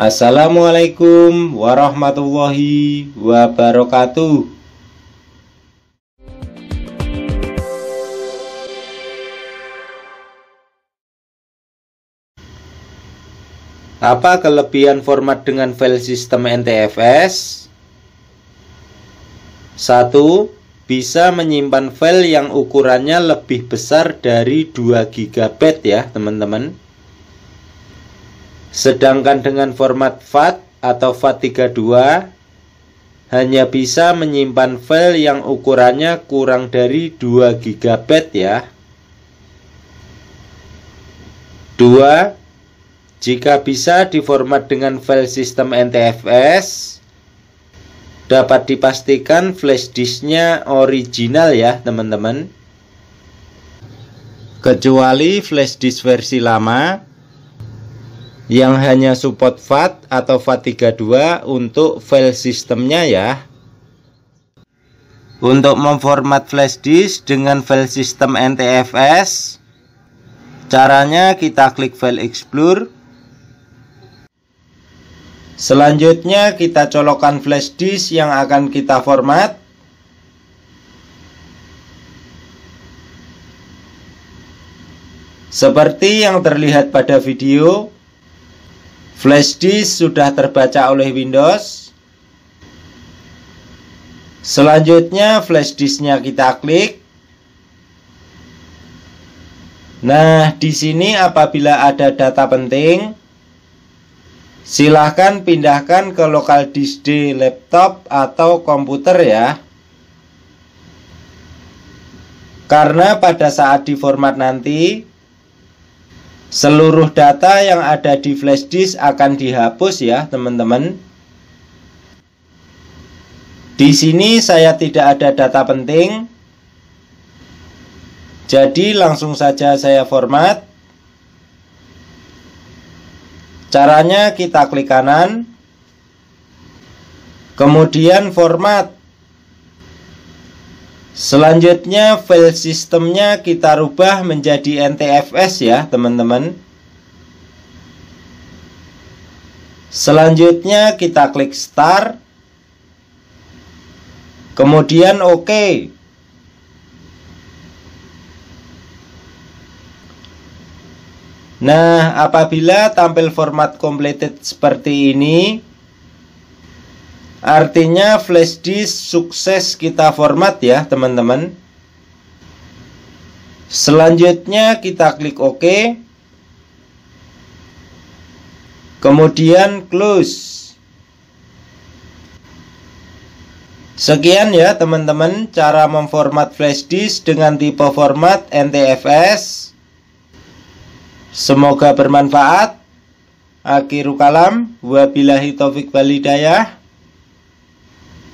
Assalamualaikum warahmatullahi wabarakatuh. Apa kelebihan format dengan file sistem NTFS? 1. Bisa menyimpan file yang ukurannya lebih besar dari 2 GB ya, teman-teman. Sedangkan dengan format FAT atau FAT32 hanya bisa menyimpan file yang ukurannya kurang dari 2 GB ya. 2. Jika bisa diformat dengan file sistem NTFS dapat dipastikan flash disknya original ya teman-teman kecuali flash disk versi lama yang hanya support FAT atau FAT32 untuk file sistemnya ya untuk memformat flash disk dengan file sistem NTFS caranya kita klik file explore selanjutnya kita colokan flash disk yang akan kita format seperti yang terlihat pada video, Flash disk sudah terbaca oleh Windows. Selanjutnya flash disknya kita klik. Nah, di sini apabila ada data penting, silahkan pindahkan ke lokal disk di laptop atau komputer ya. Karena pada saat di format nanti, Seluruh data yang ada di flash disk akan dihapus ya teman-teman Di sini saya tidak ada data penting Jadi langsung saja saya format Caranya kita klik kanan Kemudian format Selanjutnya file sistemnya kita rubah menjadi NTFS ya teman-teman Selanjutnya kita klik start Kemudian OK Nah apabila tampil format completed seperti ini Artinya flash disk sukses kita format ya teman-teman Selanjutnya kita klik OK Kemudian close Sekian ya teman-teman cara memformat flash disk dengan tipe format NTFS Semoga bermanfaat Akhiru kalam Wabilahi taufik walidayah